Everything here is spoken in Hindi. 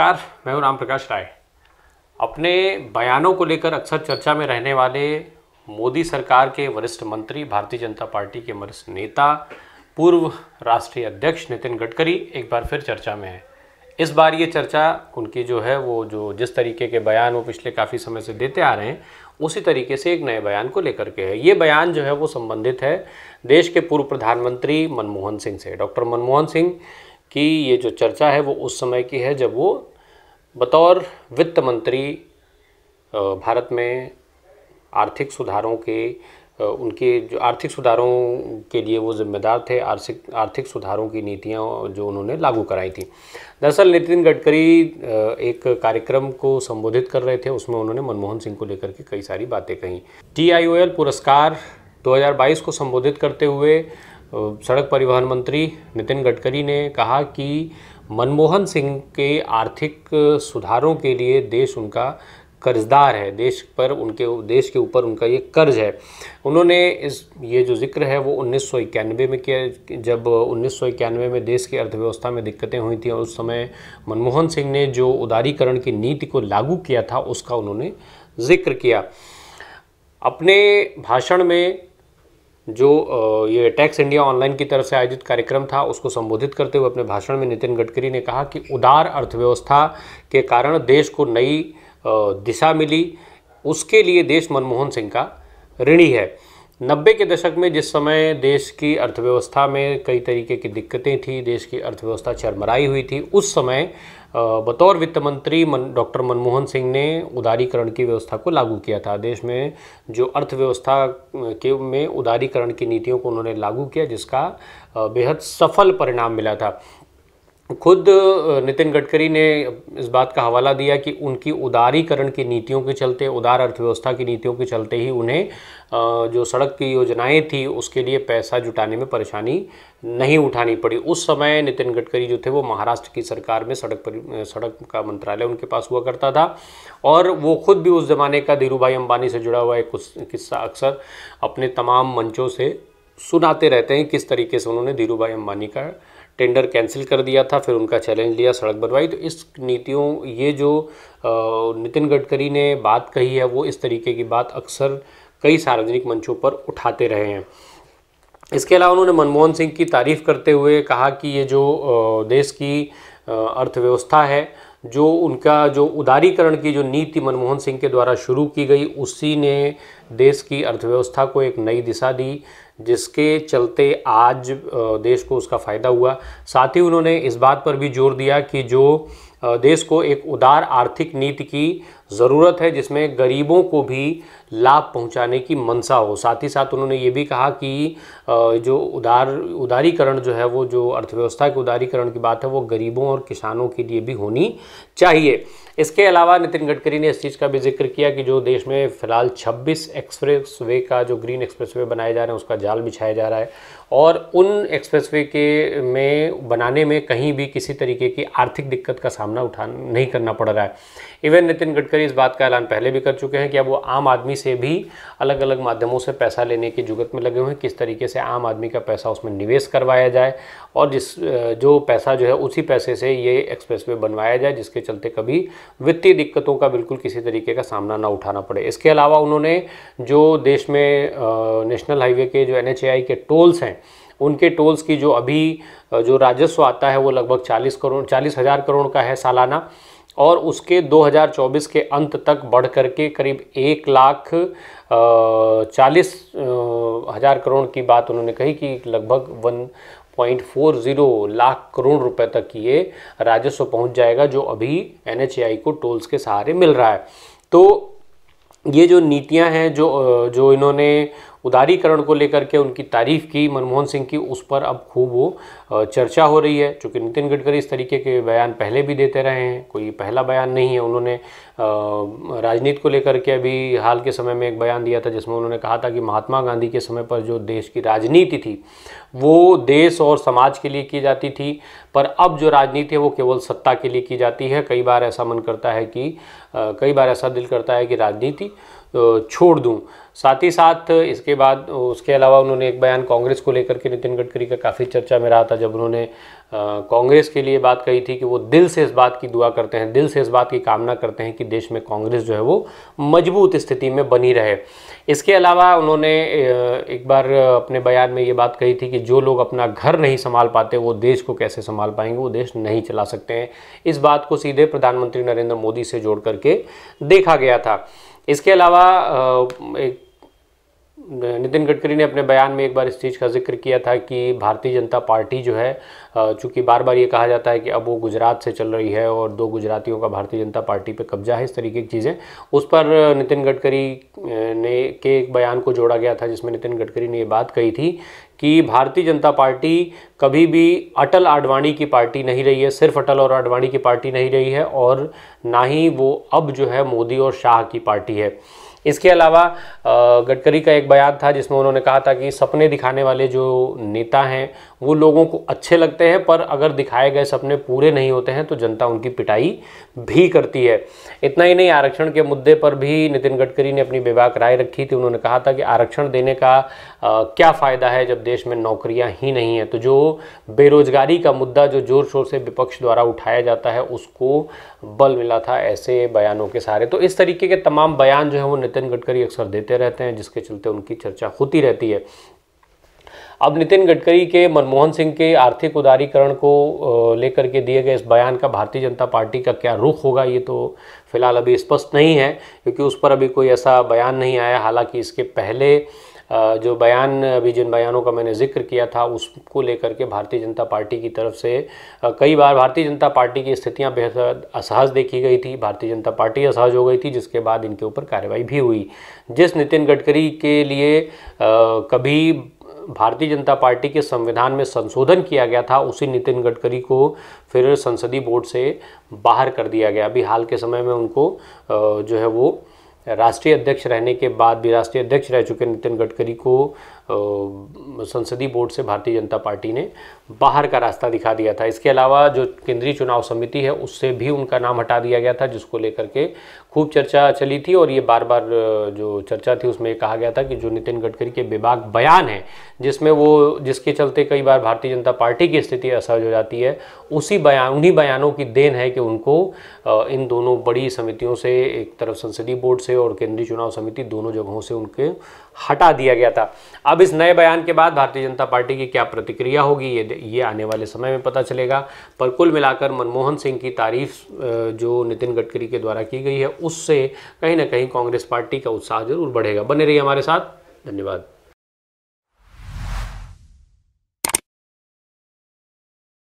नमस्कार मैं हूं राम प्रकाश राय अपने बयानों को लेकर अक्सर चर्चा में रहने वाले मोदी सरकार के वरिष्ठ मंत्री भारतीय जनता पार्टी के वरिष्ठ नेता पूर्व राष्ट्रीय अध्यक्ष नितिन गडकरी एक बार फिर चर्चा में है इस बार ये चर्चा उनकी जो है वो जो जिस तरीके के बयान वो पिछले काफ़ी समय से देते आ रहे हैं उसी तरीके से एक नए बयान को लेकर के है ये बयान जो है वो संबंधित है देश के पूर्व प्रधानमंत्री मनमोहन सिंह से डॉक्टर मनमोहन सिंह कि ये जो चर्चा है वो उस समय की है जब वो बतौर वित्त मंत्री भारत में आर्थिक सुधारों के उनके जो आर्थिक सुधारों के लिए वो जिम्मेदार थे आर्थिक आर्थिक सुधारों की नीतियाँ जो उन्होंने लागू कराई थी दरअसल नितिन गडकरी एक कार्यक्रम को संबोधित कर रहे थे उसमें उन्होंने मनमोहन सिंह को लेकर के कई सारी बातें कहीं टी पुरस्कार 2022 को संबोधित करते हुए सड़क परिवहन मंत्री नितिन गडकरी ने कहा कि मनमोहन सिंह के आर्थिक सुधारों के लिए देश उनका कर्जदार है देश पर उनके देश के ऊपर उनका ये कर्ज है उन्होंने इस ये जो जिक्र है वो उन्नीस में किया जब उन्नीस में देश की अर्थव्यवस्था में दिक्कतें हुई थी और उस समय मनमोहन सिंह ने जो उदारीकरण की नीति को लागू किया था उसका उन्होंने जिक्र किया अपने भाषण में जो ये टैक्स इंडिया ऑनलाइन की तरफ से आयोजित कार्यक्रम था उसको संबोधित करते हुए अपने भाषण में नितिन गडकरी ने कहा कि उदार अर्थव्यवस्था के कारण देश को नई दिशा मिली उसके लिए देश मनमोहन सिंह का ऋणी है नब्बे के दशक में जिस समय देश की अर्थव्यवस्था में कई तरीके की दिक्कतें थी देश की अर्थव्यवस्था चरमराई हुई थी उस समय बतौर वित्त मंत्री मन, डॉक्टर मनमोहन सिंह ने उदारीकरण की व्यवस्था को लागू किया था देश में जो अर्थव्यवस्था के में उदारीकरण की नीतियों को उन्होंने लागू किया जिसका बेहद सफल परिणाम मिला था खुद नितिन गडकरी ने इस बात का हवाला दिया कि उनकी उदारीकरण की नीतियों के चलते उदार अर्थव्यवस्था की नीतियों के चलते ही उन्हें जो सड़क की योजनाएं थी उसके लिए पैसा जुटाने में परेशानी नहीं उठानी पड़ी उस समय नितिन गडकरी जो थे वो महाराष्ट्र की सरकार में सड़क पर सड़क का मंत्रालय उनके पास हुआ करता था और वो खुद भी उस ज़माने का धीरू भाई अंबानी से जुड़ा हुआ एक किस्सा अक्सर अपने तमाम मंचों से सुनाते रहते हैं किस तरीके से उन्होंने धीरू भाई अम्बानी का टेंडर कैंसिल कर दिया था फिर उनका चैलेंज लिया सड़क बनवाई तो इस नीतियों ये जो नितिन गडकरी ने बात कही है वो इस तरीके की बात अक्सर कई सार्वजनिक मंचों पर उठाते रहे हैं इसके अलावा उन्होंने मनमोहन सिंह की तारीफ़ करते हुए कहा कि ये जो देश की अर्थव्यवस्था है जो उनका जो उदारीकरण की जो नीति मनमोहन सिंह के द्वारा शुरू की गई उसी ने देश की अर्थव्यवस्था को एक नई दिशा दी जिसके चलते आज देश को उसका फ़ायदा हुआ साथ ही उन्होंने इस बात पर भी जोर दिया कि जो देश को एक उदार आर्थिक नीति की ज़रूरत है जिसमें गरीबों को भी लाभ पहुंचाने की मंशा हो साथ ही साथ उन्होंने ये भी कहा कि जो उदार उदारीकरण जो है वो जो अर्थव्यवस्था के उदारीकरण की बात है वो गरीबों और किसानों के लिए भी होनी चाहिए इसके अलावा नितिन गडकरी ने इस चीज़ का भी जिक्र किया कि जो देश में फ़िलहाल छब्बीस एक्सप्रेस वे का जो ग्रीन एक्सप्रेस वे बनाए जा रहे हैं उसका जाल बिछाया जा रहा है और उन एक्सप्रेसवे के में बनाने में कहीं भी किसी तरीके की आर्थिक दिक्कत का सामना उठा नहीं करना पड़ रहा है इवन नितिन गडकरी इस बात का ऐलान पहले भी कर चुके हैं कि अब वो आम आदमी से भी अलग अलग माध्यमों से पैसा लेने की जुगत में लगे हुए हैं किस तरीके से आम आदमी का पैसा उसमें निवेश करवाया जाए और जिस जो पैसा जो है उसी पैसे से ये एक्सप्रेस बनवाया जाए जिसके चलते कभी वित्तीय दिक्कतों का बिल्कुल किसी तरीके का सामना ना उठाना पड़े इसके अलावा उन्होंने जो देश में नेशनल हाईवे के जो एन के टोल्स हैं उनके टोल्स की जो अभी जो राजस्व आता है वो लगभग चालीस करोड़ चालीस हज़ार करोड़ का है सालाना और उसके 2024 के अंत तक बढ़ करके करीब एक लाख चालीस हज़ार करोड़ की बात उन्होंने कही कि लगभग one point four zero lakh crore रुपए तक ये राजस्व पहुंच जाएगा जो अभी एन को टोल्स के सहारे मिल रहा है तो ये जो नीतियां हैं जो जो इन्होंने उदारीकरण को लेकर के उनकी तारीफ की मनमोहन सिंह की उस पर अब खूब वो चर्चा हो रही है चूँकि नितिन गडकरी इस तरीके के बयान पहले भी देते रहे हैं कोई पहला बयान नहीं है उन्होंने राजनीति को लेकर के अभी हाल के समय में एक बयान दिया था जिसमें उन्होंने कहा था कि महात्मा गांधी के समय पर जो देश की राजनीति थी वो देश और समाज के लिए की जाती थी पर अब जो राजनीति है वो केवल सत्ता के लिए की जाती है कई बार ऐसा मन करता है कि कई बार ऐसा दिल करता है कि राजनीति छोड़ दूं साथ ही साथ इसके बाद उसके अलावा उन्होंने एक बयान कांग्रेस को लेकर के नितिन गडकरी का काफ़ी चर्चा में रहा था जब उन्होंने कांग्रेस के लिए बात कही थी कि वो दिल से इस बात की दुआ करते हैं दिल से इस बात की कामना करते हैं कि देश में कांग्रेस जो है वो मजबूत स्थिति में बनी रहे इसके अलावा उन्होंने एक बार अपने बयान में ये बात कही थी कि जो लोग अपना घर नहीं संभाल पाते वो देश को कैसे संभाल पाएंगे वो देश नहीं चला सकते हैं इस बात को सीधे प्रधानमंत्री नरेंद्र मोदी से जोड़ करके देखा गया था इसके अलावा एक नितिन गडकरी ने अपने बयान में एक बार इस चीज़ का जिक्र किया था कि भारतीय जनता पार्टी जो है चूंकि बार बार ये कहा जाता है कि अब वो गुजरात से चल रही है और दो गुजरातियों का भारतीय जनता पार्टी पे कब्जा है इस तरीके की चीज़ें उस पर नितिन गडकरी ने के एक बयान को जोड़ा गया था जिसमें नितिन गडकरी ने ये बात कही थी कि भारतीय जनता पार्टी कभी भी अटल आडवाणी की पार्टी नहीं रही है सिर्फ अटल और आडवाणी की पार्टी नहीं रही है और ना ही वो अब जो है मोदी और शाह की पार्टी है इसके अलावा गडकरी का एक बयान था जिसमें उन्होंने कहा था कि सपने दिखाने वाले जो नेता हैं वो लोगों को अच्छे लगते हैं पर अगर दिखाए गए सपने पूरे नहीं होते हैं तो जनता उनकी पिटाई भी करती है इतना ही नहीं आरक्षण के मुद्दे पर भी नितिन गडकरी ने अपनी बेबाक राय रखी थी उन्होंने कहा था कि आरक्षण देने का क्या फ़ायदा है जब देश में नौकरियां ही नहीं हैं तो जो बेरोज़गारी का मुद्दा जो ज़ोर शोर से विपक्ष द्वारा उठाया जाता है उसको बल मिला था ऐसे बयानों के सहारे तो इस तरीके के तमाम बयान जो है वो नितिन गडकरी अक्सर देते रहते हैं जिसके चलते उनकी चर्चा होती रहती है अब नितिन गडकरी के मनमोहन सिंह के आर्थिक उदारीकरण को लेकर के दिए गए इस बयान का भारतीय जनता पार्टी का क्या रुख होगा ये तो फिलहाल अभी स्पष्ट नहीं है क्योंकि उस पर अभी कोई ऐसा बयान नहीं आया हालांकि इसके पहले जो बयान अभी जिन बयानों का मैंने जिक्र किया था उसको लेकर के भारतीय जनता पार्टी की तरफ से कई बार भारतीय जनता पार्टी की स्थितियाँ बेहद असहज देखी गई थी भारतीय जनता पार्टी असहज हो गई थी जिसके बाद इनके ऊपर कार्रवाई भी हुई जिस नितिन गडकरी के लिए कभी भारतीय जनता पार्टी के संविधान में संशोधन किया गया था उसी नितिन गडकरी को फिर संसदीय बोर्ड से बाहर कर दिया गया अभी हाल के समय में उनको जो है वो राष्ट्रीय अध्यक्ष रहने के बाद भी राष्ट्रीय अध्यक्ष रह चुके नितिन गडकरी को संसदीय बोर्ड से भारतीय जनता पार्टी ने बाहर का रास्ता दिखा दिया था इसके अलावा जो केंद्रीय चुनाव समिति है उससे भी उनका नाम हटा दिया गया था जिसको लेकर के खूब चर्चा चली थी और ये बार बार जो चर्चा थी उसमें कहा गया था कि जो नितिन गडकरी के बेबाक बयान है जिसमें वो जिसके चलते कई बार भारतीय जनता पार्टी की स्थिति असहज हो जाती है उसी बयान उन्हीं बयानों की देन है कि उनको इन दोनों बड़ी समितियों से एक तरफ संसदीय बोर्ड से और केंद्रीय चुनाव समिति दोनों जगहों से उनके हटा दिया गया था अब इस नए बयान के बाद भारतीय जनता पार्टी की क्या प्रतिक्रिया होगी ये ये आने वाले समय में पता चलेगा पर कुल मिलाकर मनमोहन सिंह की तारीफ जो नितिन गडकरी के द्वारा की गई है उससे कहीं ना कहीं कांग्रेस पार्टी का उत्साह जरूर बढ़ेगा बने रही हमारे साथ धन्यवाद